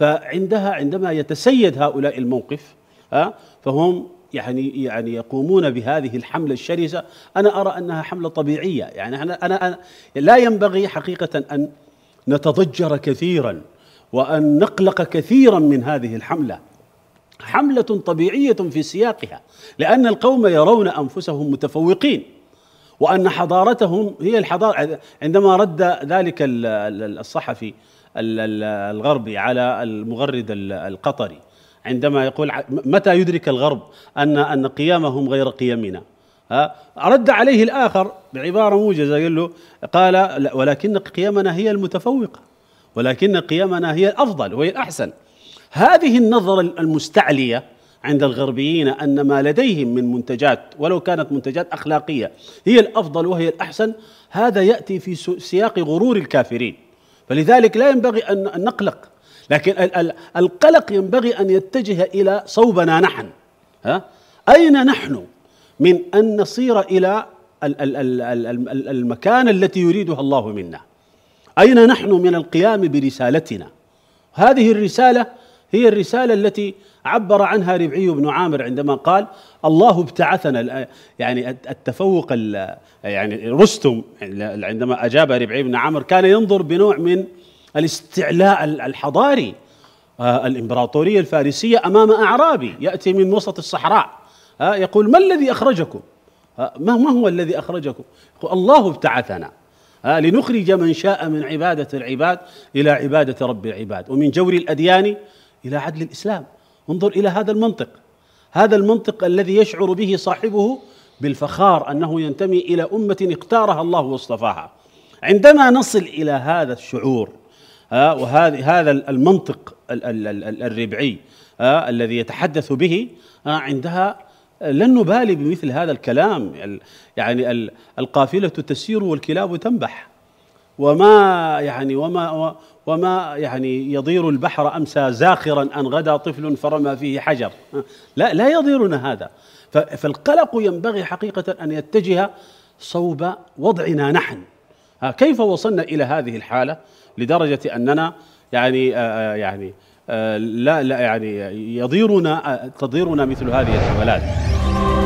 فعندها عندما يتسيد هؤلاء الموقف ها فهم يعني يعني يقومون بهذه الحمله الشرسه انا ارى انها حمله طبيعيه يعني انا انا, لا ينبغي حقيقه ان نتضجر كثيرا وان نقلق كثيرا من هذه الحمله حمله طبيعيه في سياقها لان القوم يرون انفسهم متفوقين وان حضارتهم هي الحضاره عندما رد ذلك الصحفي الغربي على المغرد القطري عندما يقول متى يدرك الغرب ان ان قيامهم غير قيمنا رد عليه الاخر بعباره موجزه قال له قال ولكن قيمنا هي المتفوقه ولكن قيمنا هي الافضل وهي الاحسن هذه النظره المستعليه عند الغربيين ان ما لديهم من منتجات ولو كانت منتجات اخلاقيه هي الافضل وهي الاحسن هذا ياتي في سياق غرور الكافرين فلذلك لا ينبغي أن نقلق لكن القلق ينبغي أن يتجه إلى صوبنا نحن ها؟ أين نحن من أن نصير إلى المكان التي يريدها الله منا أين نحن من القيام برسالتنا هذه الرسالة هي الرسالة التي عبر عنها ربعي بن عامر عندما قال الله ابتعثنا يعني التفوق يعني رستم يعني عندما أجاب ربعي بن عامر كان ينظر بنوع من الاستعلاء الحضاري آه، الإمبراطورية الفارسية أمام أعرابي يأتي من وسط الصحراء آه، يقول ما الذي أخرجكم آه، ما ما هو الذي أخرجكم يقول الله ابتعثنا لنخرج من شاء من عبادة العباد إلى عبادة رب العباد ومن جور الأديان إلى عدل الإسلام انظر إلى هذا المنطق هذا المنطق الذي يشعر به صاحبه بالفخار أنه ينتمي إلى أمة اختارها الله واصطفاها عندما نصل إلى هذا الشعور آه، وهذا هذا المنطق الربعي آه، الذي يتحدث به آه، عندها لن نبالي بمثل هذا الكلام يعني القافلة تسير والكلاب تنبح وما يعني وما وما يعني يضير البحر امسى زاخرا ان غدا طفل فرمى فيه حجر لا لا يضيرنا هذا فالقلق ينبغي حقيقه ان يتجه صوب وضعنا نحن كيف وصلنا الى هذه الحاله لدرجه اننا يعني آه، آه، يعني آه، لا لا يعني يضيرنا تضيرنا مثل هذه الحملات